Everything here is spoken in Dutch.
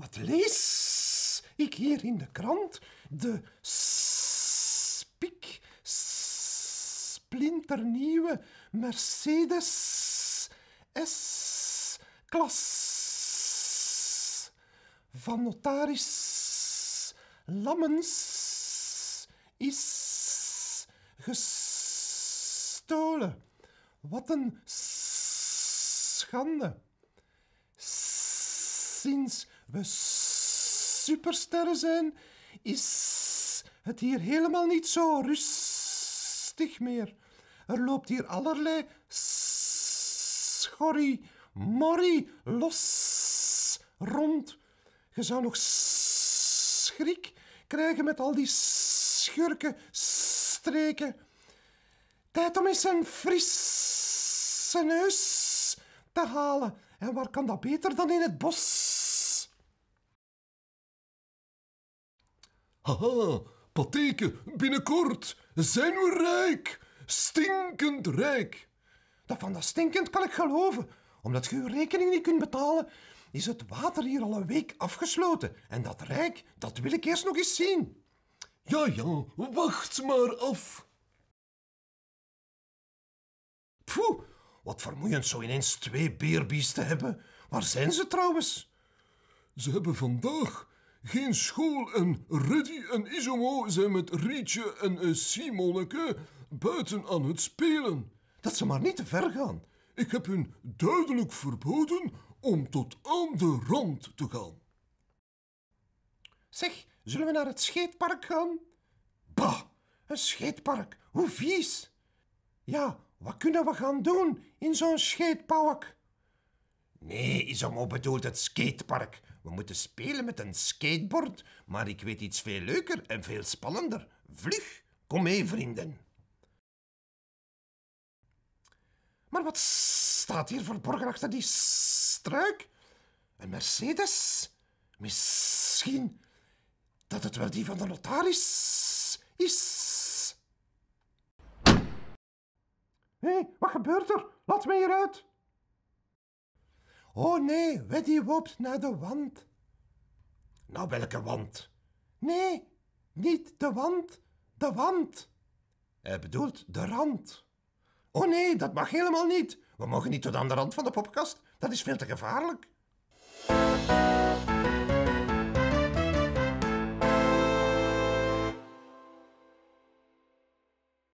Wat lees ik hier in de krant? De spik splinternieuwe Mercedes S-klas van notaris Lammens is gestolen. Wat een schande. Sinds we supersterren zijn, is het hier helemaal niet zo rustig meer. Er loopt hier allerlei schorrie, morrie, los rond. Je zou nog schrik krijgen met al die schurken, streken. Tijd om eens een frisse neus te halen. En waar kan dat beter dan in het bos? Haha, Patheke, binnenkort zijn we rijk. Stinkend rijk. Dat van dat stinkend kan ik geloven. Omdat je uw rekening niet kunt betalen, is het water hier al een week afgesloten. En dat rijk, dat wil ik eerst nog eens zien. Ja, ja, wacht maar af. Pfoe, wat vermoeiend zo ineens twee beerbies te hebben. Waar zijn ze trouwens? Ze hebben vandaag geen school en Ruddy en Isomo zijn met Rietje en eh, Simonneke buiten aan het spelen. Dat ze maar niet te ver gaan. Ik heb hun duidelijk verboden om tot aan de rand te gaan. Zeg, zullen we naar het scheetpark gaan? Bah, een scheetpark, hoe vies! Ja, wat kunnen we gaan doen in zo'n scheetpark? Nee, Isomo bedoelt het skatepark. We moeten spelen met een skateboard, maar ik weet iets veel leuker en veel spannender. Vlug, kom mee, vrienden. Maar wat staat hier verborgen achter die struik? Een Mercedes? Misschien dat het wel die van de notaris is. Hé, hey, wat gebeurt er? Laat me hieruit! Oh nee, Weddy woopt naar de wand. Nou, welke wand? Nee, niet de wand, de wand. Hij eh, bedoelt de rand. Oh nee, dat mag helemaal niet. We mogen niet tot aan de rand van de popkast. Dat is veel te gevaarlijk.